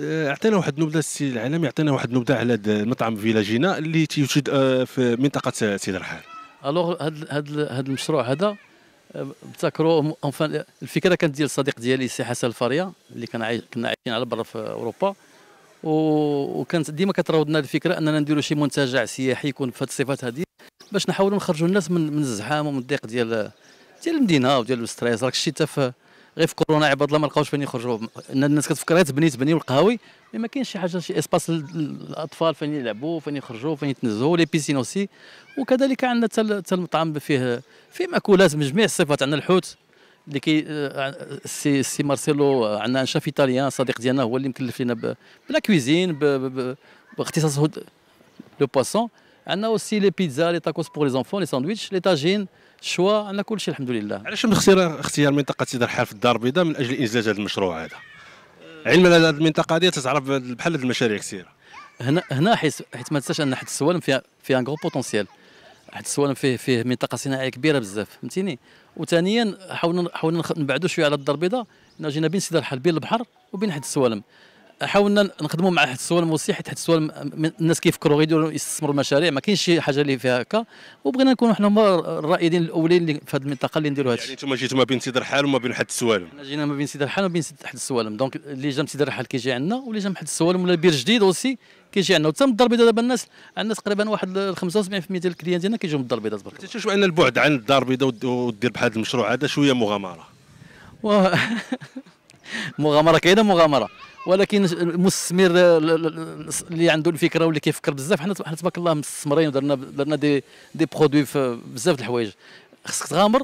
اعطينا واحد النبذه السي العالمي اعطينا واحد النبذه على مطعم فيلاجينا اللي تيوجد آه، في منطقه سيد رحال الوغ هاد هاد هاد المشروع هذا آه، بتذكروا الفكره كانت ديال الصديق ديالي السي حسن الفاريا اللي كان عايش كنا عايشين على برا في اوروبا وكانت ديما كتراودنا الفكره اننا نديروا شي منتجع سياحي يكون في الصفات هذه باش نحاولوا نخرجوا الناس من من الزحام ومن الضيق ديال ديال المدينه وديال الستريس راك شتي في غير في كورونا عباد الله ما لقاوش فين يخرجوا الناس كتفكر غير تبني تبني والقهاوي مي ما كاينش شي حاجه شي اسباس للاطفال فين يلعبوا فين يخرجوا فين يتنزهوا لي بيسين اوسي وكذلك عندنا حتى المطعم فيه فيه ماكولات من جميع الصفات عندنا الحوت اللي كي السي سي مارسيلو عندنا شاف ايطاليان صديق ديالنا هو اللي مكلف لنا بلا كويزين باختصاصه لو بواسون عندنا اوسي لي بيتزا لي تاكوس بور لي زونفون لي ساندويتش لي طاجين الشوا عندنا كل شيء الحمد لله علاش من اختيار اختيار منطقه سيدي الحال في الدار البيضاء من اجل انجاز هذا المشروع هذا علما ان هذه المنطقه هذه تتعرف بحال هذه المشاريع كثيره هنا هنا حيت حيت ما تنساش ان حد السوالم فيها فيها ان غرو بوتونسيال حد السوالم فيه فيه منطقه صناعيه كبيره بزاف فهمتيني وثانيا حاولنا حاولنا نبعدوا شويه على الدار البيضاء جينا بين سيدي الحال بين البحر وبين حد السوالم حاولنا نخدموا مع حتى السوال الموسيقى حيت السوال الناس كيفكروا غيديروا يستثمروا المشاريع ما كاينش شي حاجه اللي فيها هكا وبغينا نكونوا حنا هما الرائدين الاولين اللي في هذه المنطقه اللي نديروا هذا يعني انتم جيتوا ما بين سيدي الرحال وما بين حد السوال حنا جينا ما بين سيدي الرحال وما بين حد السوالم دونك اللي جا من سيدي الرحال كيجي عندنا واللي جا من حد السوالم ولا بير جديد اوسي كيجي عندنا وتم الدار البيضاء دابا الناس عندنا تقريبا واحد 75% ديال الكليان ديالنا كيجيو من الدار البيضاء تبارك الله تشوف بان البعد عن الدار البيضاء ودير بحال المشروع هذا شويه مغامره مغامره كاينه مغامره ولكن المستثمر اللي عنده الفكره واللي كيفكر بزاف حنا حنا تبارك الله مستثمرين ودرنا درنا دي دي برودوي في بزاف د الحوايج خصك تغامر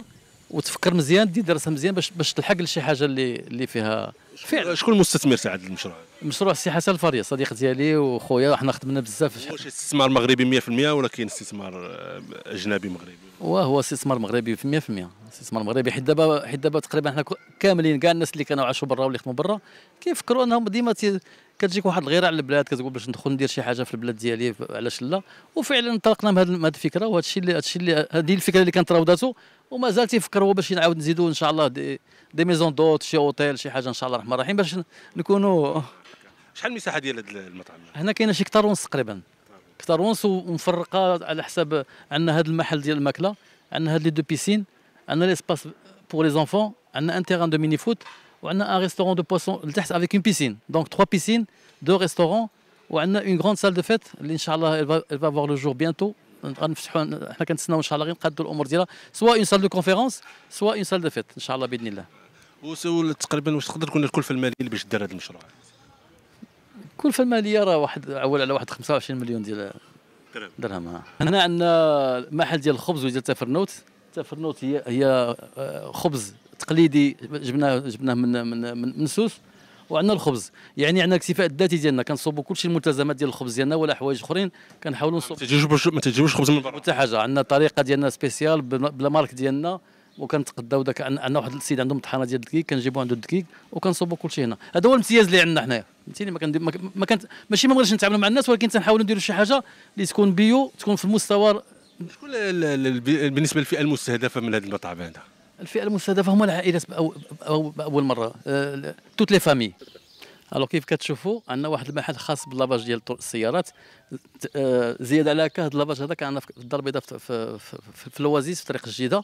وتفكر مزيان دير راسها مزيان باش باش تلحق لشي حاجه اللي اللي فيها فعلا شكون المستثمر هذا المشروع مشروع السي حسن الفريا صديق ديالي وخويا وحنا خدمنا بزاف واش استثمار مغربي 100% ولا كاين استثمار اجنبي مغربي وهو استثمار مغربي في 100% استثمار مغربي حيت دابا حيت دابا تقريبا حنا كاملين كاع الناس اللي كانوا عاشوا برا واللي خدموا برا كيفكروا انهم ديما كتجيك واحد الغيره على البلاد كتقول باش ندخل ندير شي حاجه في البلاد ديالي علاش لا وفعلا انطلقنا من هذه الفكره وهذا الشيء اللي الشيء اللي هذه الفكره اللي كانت راوداتو وما زال تيفكروا باش نعاود نزيدوا ان شاء الله دي, دي ميزون دوت شي اوتيل شي حاجه ان شاء الله الرحمن الرحيم باش نكونوا شحال المساحه ديال هذا المطعم هنا كاينه شي كثر ونص تقريبا كثر ونص ومفرقه على حساب عندنا هذا المحل ديال الماكله عندنا هاد لي دو بيسين عندنا ليسباس بور لي زونفون عندنا ان تيران دو ميني فوت وعندنا ان ريستورون دو بوسون لتحت افيك اون بيسين دونك تخوا بيسين دو ريستورون وعندنا اون غروند سال دو فيت اللي ان شاء الله الفا va لو جور بيانتو غنفتحوا حنا كنتسناو ان شاء الله غير نقادوا الامور ديالها سواء اون سال دو كونفيرونس سواء اون سال دو فيت ان شاء الله باذن الله وسول تقريبا واش تقدر تكون الكلفه الماليه باش دار هذا المشروع الكلفه الماليه راه واحد عول على واحد 25 مليون ديال درهم هنا عندنا محل ديال الخبز وديال التفرنوت التفرنوت هي هي آه، خبز تقليدي جبناه جبناه من من من, من سوس وعندنا الخبز يعني عندنا الاكتفاء الذاتي ديالنا كنصوبوا كل شيء الملتزمات ديال الخبز ديالنا ولا حوايج اخرين كنحاولوا نصوبوا ما تجيبوش ما تجيبوش خبز من برا حتى حاجه عندنا طريقه ديالنا سبيسيال بلا مارك ديالنا وكنتقداو داك عندنا واحد السيد عنده مطحنه ديال الدقيق كنجيبو عنده الدقيق وكنصوبوا كلشي هنا هذا هو الامتياز اللي عندنا حنايا فهمتيني ما كندير ما كانت ماشي ما بغيتش نتعاملوا مع الناس ولكن تنحاولوا نديروا شي حاجه اللي تكون بيو تكون في المستوى شكون بالنسبه للفئه المستهدفه من هذا المطعم هذا الفئه المستهدفه هما العائلات باول مره توت لي فامي الو كيف كتشوفوا عندنا واحد المحل خاص باللاباج ديال السيارات آه، زياده على هكا هذا اللاباج هذا كان في الدار البيضاء في, في, في, في الوازيس في طريق الجيده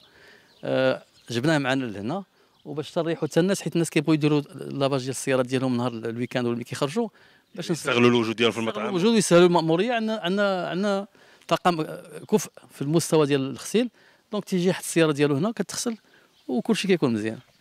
آه، جبناه معنا لهنا وباش تريحوا حتى الناس حيت الناس كيبغيو يديروا لاباج ديال السيارات ديالهم نهار الويكاند ولا كيخرجوا باش يستغلوا الوجود ديالهم في المطعم الوجود ويسهلوا الماموريه عندنا عندنا عندنا طاقم كفء في المستوى ديال الغسيل دونك تيجي حط السياره ديالو هنا كتغسل o curso que é economizar.